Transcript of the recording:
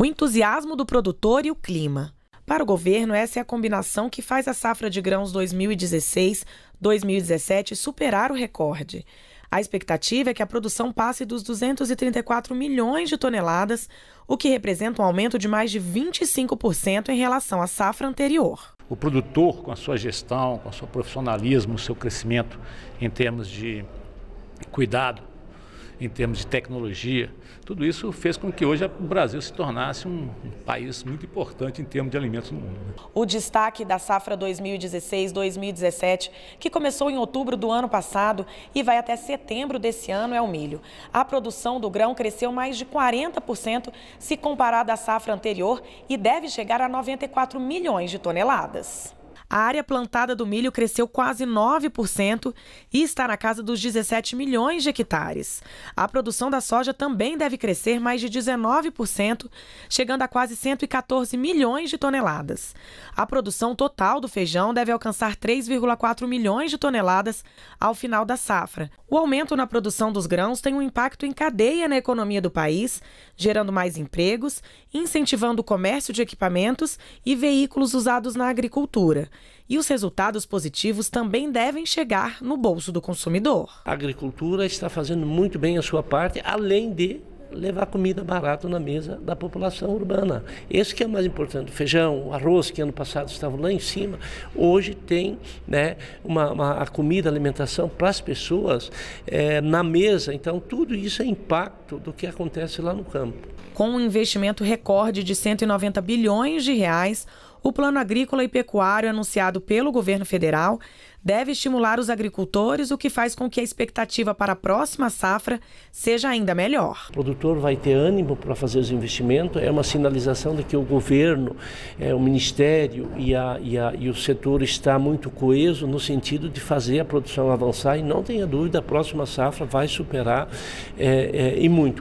O entusiasmo do produtor e o clima. Para o governo, essa é a combinação que faz a safra de grãos 2016-2017 superar o recorde. A expectativa é que a produção passe dos 234 milhões de toneladas, o que representa um aumento de mais de 25% em relação à safra anterior. O produtor, com a sua gestão, com o seu profissionalismo, o seu crescimento em termos de cuidado em termos de tecnologia. Tudo isso fez com que hoje o Brasil se tornasse um país muito importante em termos de alimentos no mundo. Né? O destaque da safra 2016-2017, que começou em outubro do ano passado e vai até setembro desse ano, é o milho. A produção do grão cresceu mais de 40% se comparada à safra anterior e deve chegar a 94 milhões de toneladas. A área plantada do milho cresceu quase 9% e está na casa dos 17 milhões de hectares. A produção da soja também deve crescer mais de 19%, chegando a quase 114 milhões de toneladas. A produção total do feijão deve alcançar 3,4 milhões de toneladas ao final da safra. O aumento na produção dos grãos tem um impacto em cadeia na economia do país, gerando mais empregos, incentivando o comércio de equipamentos e veículos usados na agricultura e os resultados positivos também devem chegar no bolso do consumidor. A agricultura está fazendo muito bem a sua parte, além de levar comida barata na mesa da população urbana. Esse que é o mais importante, o feijão, o arroz, que ano passado estava lá em cima, hoje tem né, uma, uma a comida, a alimentação para as pessoas é, na mesa. Então, tudo isso é impacto do que acontece lá no campo. Com um investimento recorde de 190 bilhões de reais, o Plano Agrícola e Pecuário anunciado pelo governo federal deve estimular os agricultores, o que faz com que a expectativa para a próxima safra seja ainda melhor. O produtor vai ter ânimo para fazer os investimentos, é uma sinalização de que o governo, é, o ministério e, a, e, a, e o setor está muito coeso no sentido de fazer a produção avançar e não tenha dúvida, a próxima safra vai superar é, é, e muito.